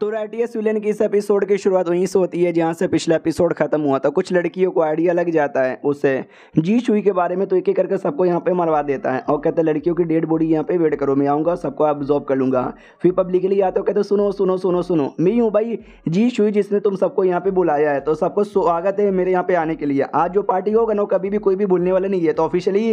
तो righteous villain की इस एपिसोड की शुरुआत वहीं से होती है जहाँ से पिछला एपिसोड खत्म हुआ था कुछ लड़कियों को आइडिया लग जाता है उसे जी छुई के बारे में तो एक एक करके सबको यहाँ पे मरवा देता है और कहते लड़कियों की डेड बॉडी यहाँ पे वेट करो मैं आऊँगा सबको ऑब्जॉर्व कर लूँगा फिर पब्लिकली आते हो कहते सुनो सुनो सुनो सुनो मैं हूँ भाई जी छुई जिसने तुम सबको यहाँ पर बुलाया है तो सबको स्वागत है मेरे यहाँ पर आने के लिए आज जो पार्टी होगा ना कभी भी कोई भी भूलने वाला नहीं है तो ऑफिशियली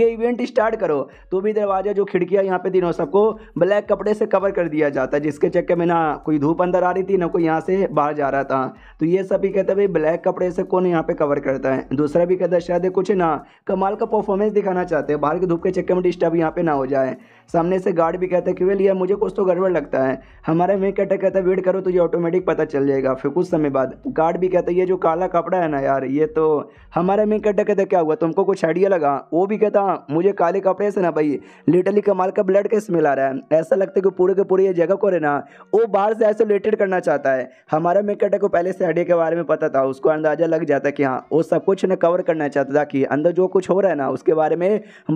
ये इवेंट स्टार्ट करो तो भी दरवाजा जो खिड़कियाँ यहाँ पे दिनों सबको ब्लैक कपड़े से कवर कर दिया जाता है जिसके चक्कर में ना कोई धूप अंदर आ रही थी ना कोई यहाँ से बाहर जा रहा था तो ये सब भी कहता है भाई ब्लैक कपड़े से कौन यहाँ पे कवर करता है दूसरा भी कहता है शायद कुछ ना कमाल का परफॉर्मेंस दिखाना चाहते हैं बाहर की धूप के चक्कर में डिस्टर्ब यहाँ पे ना हो जाए सामने से गार्ड भी कहता है कि लिया यार मुझे कुछ तो गड़बड़ लगता है हमारा में कहता कहता वेट करो तो ये ऑटोमेटिक पता चल जाएगा फिर कुछ समय बाद गार्ड भी कहता है ये जो काला कपड़ा है ना यार ये तो हमारा में कहता कहता क्या हुआ तुमको कुछ आइडिया लगा वो भी कहता मुझे काले कपड़े से ना भाई लिटरली कमाल का ब्लड का स्मेल आ रहा है ऐसा लगता है कि पूरे के पूरे ये जगह को ना वो बाहर से आइसोलेटेड करना चाहता है हमारा में कहता को पहले से आइडिया के बारे में पता था उसको अंदाजा लग जाता कि हाँ वो सब कुछ ना कवर करना चाहता था कि अंदर जो कुछ हो रहा है ना उसके बारे में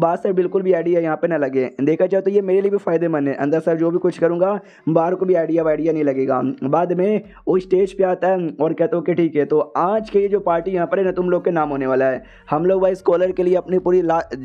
बात से बिल्कुल भी आइडिया यहाँ पे ना लगे देखा जाए है तो ये मेरे लिए भी फ़ायदेमंद है अंदर सर जो भी कुछ करूँगा बाहर को भी आइडिया वाइडिया नहीं लगेगा बाद में वो स्टेज पर आता है और कहता ओके ठीक है तो आज के ये जो पार्टी यहाँ पर है ना तुम लोग के नाम होने वाला है हम लोग भाई स्कॉलर के लिए अपनी पूरी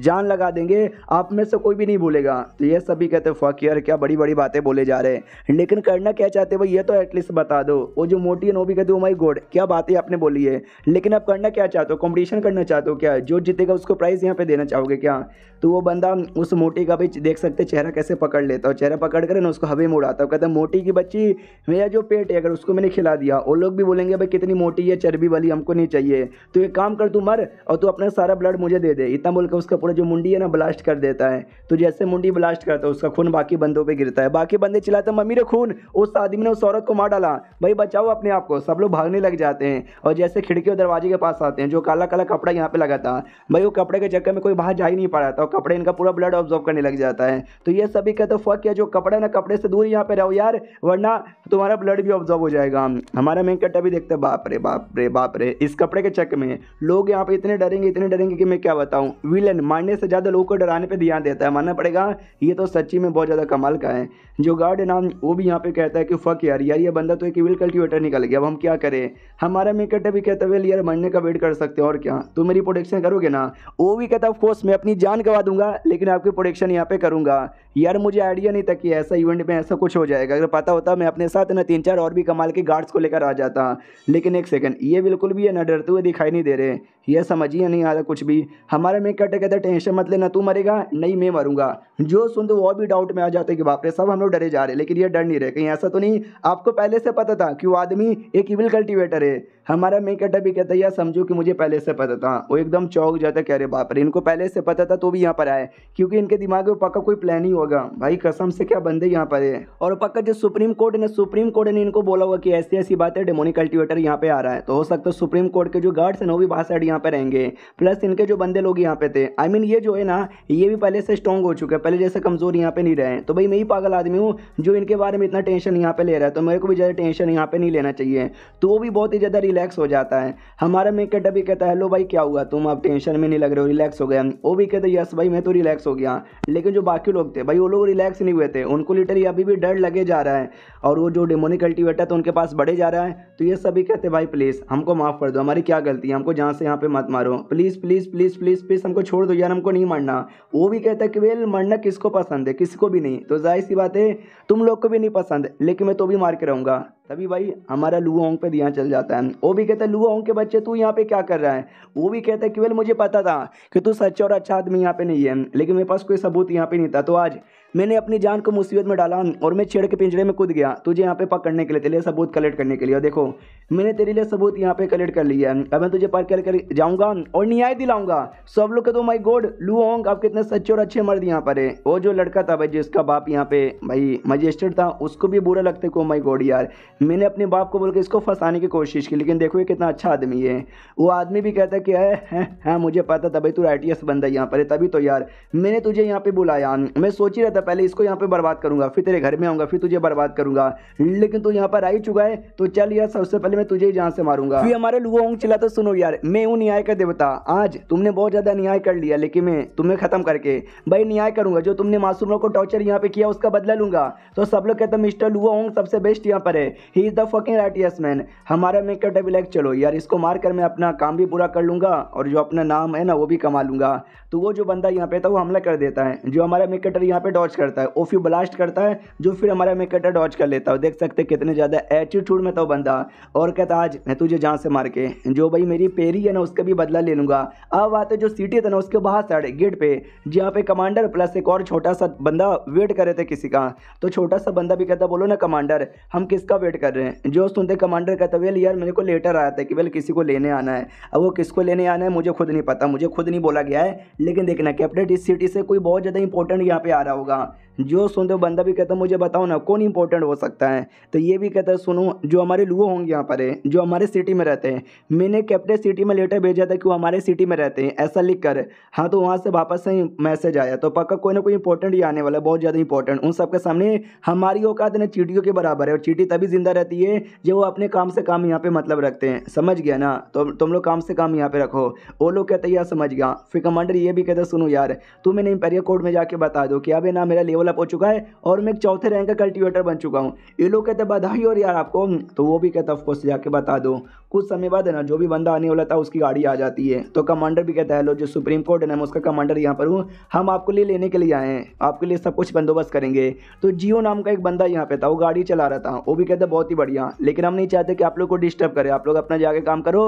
जान लगा देंगे आप में से कोई भी नहीं भूलेगा तो ये सभी कहते फक यार क्या बड़ी बड़ी बातें बोले जा रहे हैं लेकिन करना क्या चाहते हो ये तो एटलीस्ट बता दो वो जो मोटी है नो भी कहते हो माई गोड क्या बातें आपने बोली है लेकिन आप करना क्या चाहते हो कॉम्पिटिशन करना चाहते हो क्या जो जीतेगा उसको प्राइज़ यहाँ पे देना चाहोगे क्या तो वो बंदा उस मोटी का भी देख सकते चेहरा कैसे पकड़ लेता हूँ चेहरा पकड़ कर ना उसको हवे में उड़ाता हूँ कहता मोटी की बच्ची मेरा जो पेट है अगर उसको मैंने खिला दिया और लोग भी बोलेंगे भाई कितनी मोटी है चर्बी वाली हमको नहीं चाहिए तो एक काम कर तू मर और तू अपना सारा ब्लड मुझे दे दे इतना बोलकर उसका पूरा जो मुंडी है ना ब्लास्ट कर देता है तो जैसे मुंडी ब्लास्ट करता है उसका खून बाकी बंदों पर गिरता है बाकी बंदे चिल्लाते मम्मी रे खून उस आदमी ने उस औरत को मार डाला भाई बचाओ अपने आप को सब लोग भागने लग जाते हैं और जैसे खिड़की और दरवाजे के पास आते हैं जो काला काला कपड़ा यहाँ पे लगा था भाई वो कपड़े के चक्कर में कोई बाहर जा ही नहीं पा रहा था और कपड़े इनका पूरा ब्लड ऑब्जॉर्व करने लग जाता है तो ये सभी कहते हो फक जो कपड़ा ना कपड़े से दूर यहाँ पे रहो यार वरना तुम्हारा ब्लड भी ऑब्जर्व हो जाएगा हमारा वेंकट भी देखते बाप रे बाप रे बाप रे इस कपड़े के चक में लोग यहाँ पे इतने डरेंगे इतने डरेंगे कि मैं क्या बताऊँ विलन मारने से ज़्यादा लोगों को डराने पर ध्यान देता है मानना पड़ेगा ये तो सच्ची में बहुत ज़्यादा कमाल का है जो गार्ड नाम वो भी यहाँ पे कहता है कि फक यार यार ये बंदा तो एक विल कल्टिवेटर निकल गया अब हम क्या करें हमारा मेकट भी कहता है यार मरने का वेट कर सकते हैं और क्या तुम मेरी प्रोटेक्शन करोगे ना वो भी कहता ऑफकोर्स मैं अपनी जान गवा दूंगा लेकिन आपकी प्रोटेक्शन यहाँ पे करूँगा था यार मुझे आइडिया नहीं था कि ऐसा इवेंट में ऐसा कुछ हो जाएगा अगर पता होता मैं अपने साथ ना तीन चार और भी कमाल के गार्ड्स को लेकर आ जाता लेकिन एक सेकंड ये बिल्कुल भी ये ना डरते हुए दिखाई नहीं दे रहे यह समझ ही नहीं आ रहा कुछ भी हमारे में कहते कहते टेंशन मत लेना तू मरेगा नहीं मैं मरूंगा जो सुन तो वो भी डाउट में आ जाते कि बाप रे सब हम लोग डरे जा रहे लेकिन ये डर नहीं रहे कहीं ऐसा तो नहीं आपको पहले से पता था कि वो आदमी एक इविल कल्टिवेटर है हमारा मैं कहता भी कहता यार समझो कि मुझे पहले से पता था वो एकदम चौक जाता कह रहे बाप रे इनको पहले से पता था तो भी यहाँ पर आए क्योंकि इनके दिमाग में पक्का कोई प्लान ही होगा भाई कसम से क्या बंदे यहाँ पर है और पक्का जो सुप्रीम कोर्ट ने सुप्रीम कोर्ट ने इनको बोला हुआ कि ऐसी ऐसी बात है डेमोनी कल्टिवेटर यहाँ पे आ रहा है तो हो सकता है सुप्रीम कोर्ट के जो गार्ड्स हैं वो भी बाहर साइड यहाँ यहाँ पे रहेंगे प्लस इनके जो बंदे लोग यहाँ पे थे आई I मीन mean, ये जो है ना ये भी पहले से स्ट्रॉन्ग हो चुके हैं पहले जैसे कमज़ोर यहाँ पे नहीं रहे तो भाई मैं ही पागल आदमी हूँ जो इनके बारे में इतना टेंशन यहाँ पे ले रहा है तो मेरे को भी ज़्यादा टेंशन यहाँ पे नहीं लेना चाहिए तो वो भी बहुत ही ज़्यादा रिलैक्स हो जाता है हमारा मेकअट भी कहता है हेलो भाई क्या हुआ तुम अब टेंशन में नहीं लग रहे हो रिलैक्स हो गया वो भी कहते यस भाई मैं तो रिलैक्स हो गया लेकिन जो बाकी लोग थे भाई वो लोग रिलैक्स नहीं हुए थे उनको लिटरली अभी भी डर लगे जा रहा है और वो जो डेमोनिक कल्टिवेटर था तो उनके पास बढ़े जा रहा है तो ये सभी कहते भाई प्लीज़ हमको माफ़ कर दो हमारी क्या गलती है हमको जहाँ से यहाँ पे पे मत मारो please please please please please हमको छोड़ दो यार हमको नहीं मरना वो भी कहता है कि वेल मरना किसको पसंद है किसी को भी नहीं तो जाहिर सी बात है तुम लोग को भी नहीं पसंद लेकिन मैं तो भी मार के रहूंगा तभी भाई हमारा लुओंग पे दिया चल जाता है वो भी कहता है लुओंग के बच्चे तू यहाँ पे क्या कर रहा है वो भी कहता है केवल मुझे पता था कि तू सच्चा और अच्छा आदमी यहाँ पे नहीं है लेकिन मेरे पास कोई सबूत यहाँ पे नहीं था तो आज मैंने अपनी जान को मुसीबत में डाला और मैं छेड़ के पिंजरे में कूद गया तुझे यहाँ पे पकड़ने के लिए तेरे सबूत कलेक्ट करने के लिए देखो मैंने तेरे लिए सबूत यहाँ पे कलेक्ट कर लिया है अब मैं तुझे पकड़ कर जाऊँगा और न्याय दिलाऊंगा सब लोग कहते तो माई गोड लू होंग अब कितने सच्चे और अच्छे मर्द यहाँ पर है वो जो लड़का था भाई जिसका बाप यहाँ पे भाई मजिस्ट्रेट था उसको भी बुरा लगता है को माई गोड यार मैंने अपने बाप को बोल के इसको फंसाने की कोशिश की लेकिन देखो ये कितना अच्छा आदमी है वो आदमी भी कहता कि है हैं है, मुझे पता था भाई तू आई टी एस बंदा यहाँ पर है तभी तो यार मैंने तुझे यहाँ पे बुलाया मैं सोच ही रहा था पहले इसको यहाँ पे बर्बाद करूँगा फिर तेरे घर में आऊँगा फिर तुझे बर्बाद करूँगा लेकिन तू यहाँ पर आ ही चुका है तो चल यार सबसे पहले मैं तुझे ही जहाँ से मारूंगा फिर हमारे लुआंग चला तो सुनो यार मैं हूँ न्याय का देवता आज तुमने बहुत ज़्यादा न्याय कर लिया लेकिन मैं तुम्हें ख़त्म करके भाई न्याय करूँगा जो तुमने मासूमों को टॉर्चर यहाँ पर किया उसका बदला लूँगा तो सब लोग कहते मिस्टर लुआंग सबसे बेस्ट यहाँ पर है ही is the fucking right yes man हमारा मेकअप लाइक चलो यार इसको मार कर मैं अपना काम भी पूरा कर लूँगा और जो अपना नाम है ना वो भी कमा लूँगा तो वो जो बंदा यहाँ पे था वो हमला कर देता है जो हमारा कटर यहाँ पे डॉच करता है वो फिर ब्लास्ट करता है जो फिर हमारा कटर डॉच कर लेता है देख सकते कितने ज़्यादा एटीट्यूड में था वो बंदा और कहता आज मैं तुझे जहाँ से मार के जो भाई मेरी पेरी है ना उसका भी बदला ले लूँगा अब आते जो सीटी था ना उसके बाहर साइड गेट पर जहाँ पे कमांडर प्लस एक और छोटा सा बंदा वेट कर रहे थे किसी का तो छोटा सा बंदा भी कहता बोलो ना कमांडर हम किसका वेट वेट कर रहे हैं जो सुनते कमांडर कहता वेल यार मेरे को लेटर आया था कि वेल किसी को लेने आना है अब वो किसको लेने आना है मुझे खुद नहीं पता मुझे खुद नहीं बोला गया है लेकिन देखना कि अपडेट इस सिटी से कोई बहुत ज़्यादा इंपॉर्टेंट यहाँ पे आ रहा होगा जो सुनते हो बंदा भी कहता है मुझे बताओ ना कौन इंपॉर्टेंट हो सकता है तो ये भी कहता है सुनो जो हमारे लुओ होंगे यहाँ पर है जो हमारे सिटी में रहते हैं मैंने कैप्टन सिटी में लेटर भेजा था कि वो हमारे सिटी में रहते हैं ऐसा लिख कर हाँ तो वहाँ से वापस से मैसेज आया तो पक्का कोई ना कोई इंपॉर्टेंट ही आने वाला है बहुत ज़्यादा इंपॉर्टेंट उन सबके सामने हमारी औकात ना चीटियों के बराबर है और चीटी तभी ज़िंदा रहती है जो वो अपने काम से काम यहाँ पर मतलब रखते हैं समझ गया ना तो तुम लोग काम से काम यहाँ पर रखो वो लोग कहते यार समझ गया फिर कमांडर ये भी कहते सुनो यार तुम मैंने इंपेरिया कोर्ट में जाके बता दो कि अब ना मेरा लेवल डेवलप हो चुका है और मैं एक चौथे रैंक का कल्टिवेटर बन चुका हूँ ये लोग कहते बधाई और यार आपको तो वो भी कहता ऑफकोर्स जाके बता दो कुछ समय बाद है ना जो भी बंदा आने वाला था उसकी गाड़ी आ जाती है तो कमांडर भी कहता है लो जो सुप्रीम कोर्ट है ना उसका कमांडर यहाँ पर हूँ हम आपको लिए लेने के लिए आए हैं आपके लिए सब कुछ बंदोबस्त करेंगे तो जियो नाम का एक बंदा यहाँ पे था वो गाड़ी चला रहा था वो भी कहता बहुत ही बढ़िया लेकिन हम नहीं चाहते कि आप लोग को डिस्टर्ब करें आप लोग अपना जाके काम करो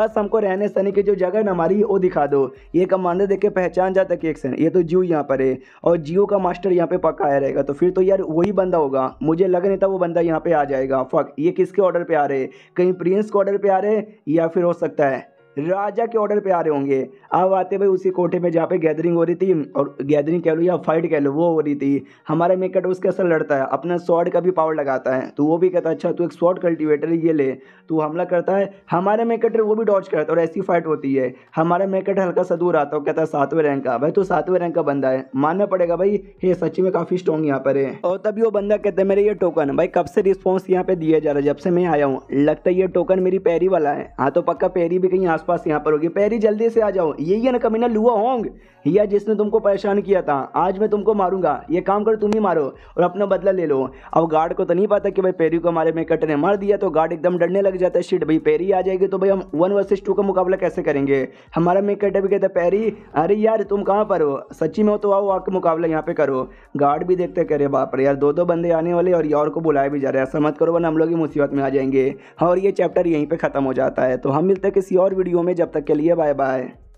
बस हमको रहने सहने की जो जगह है ना हमारी वो दिखा दो ये कमांडर देख के पहचान जाता है कि एक ये तो जियो यहाँ पर है और जियो का मास्टर यहाँ पे आया रहेगा तो फिर तो यार वही बंदा होगा मुझे लग नहीं था वो बंदा यहाँ पे आ जाएगा फक ये किसके ऑर्डर पे आ रहे हैं कहीं प्रिंस के ऑर्डर पे आ रहे हैं या फिर हो सकता है राजा के ऑर्डर पे आ रहे होंगे अब आते भाई उसी कोठे में जहाँ पे गैदरिंग हो रही थी और गैदरिंग कह लो या फाइट कह लो वो हो रही थी हमारा मेकट उसके साथ लड़ता है अपना स्वॉर्ड का भी पावर लगाता है तो वो भी कहता है अच्छा तू एक स्वॉर्ड कल्टिवेटर ये ले तो हमला करता है हमारा मेकटर वो भी डॉच करता है और ऐसी फाइट होती है हमारा मेकट हल्का सा दूर आता है कहता है सातवें रैंक का भाई तो सातवें रैंक का बंदा है मानना पड़ेगा भाई ये सच्ची में काफ़ी स्ट्रॉन्ग यहाँ पर है और तभी वो बंदा कहता है मेरे ये टोकन भाई कब से रिस्पॉन्स यहाँ पे दिया जा रहा है जब से मैं आया हूँ लगता है ये टोकन मेरी पैरी वाला है हाँ तो पक्का पैरी भी कहीं आसपास यहाँ पर होगी पैरी जल्दी से आ जाओ ये है ना कमीना लुआ होंगे या जिसने तुमको परेशान किया था आज मैं तुमको मारूंगा ये काम कर तुम ही मारो और अपना बदला ले लो अब गार्ड को तो नहीं पता कि भाई पेरी को हमारे कट ने मार दिया तो गार्ड एकदम डरने लग जाता है शीट भाई पेरी आ जाएगी तो भाई हम वन वर्सेज टू का मुकाबला कैसे करेंगे हमारा मेकट भी कहता पेरी अरे यार तुम कहाँ पर हो सच्ची में हो तो आओ आपके मुकाबला यहाँ पे करो गार्ड भी देखते कह रहे बाप रे यार दो दो बंदे आने वाले और यार को बुलाया भी जा रहा है ऐसा मत करो वन हम लोग ही मुसीबत में आ जाएंगे हाँ, और ये चैप्टर यहीं पर ख़त्म हो जाता है तो हम मिलते हैं किसी और वीडियो में जब तक के लिए बाय बाय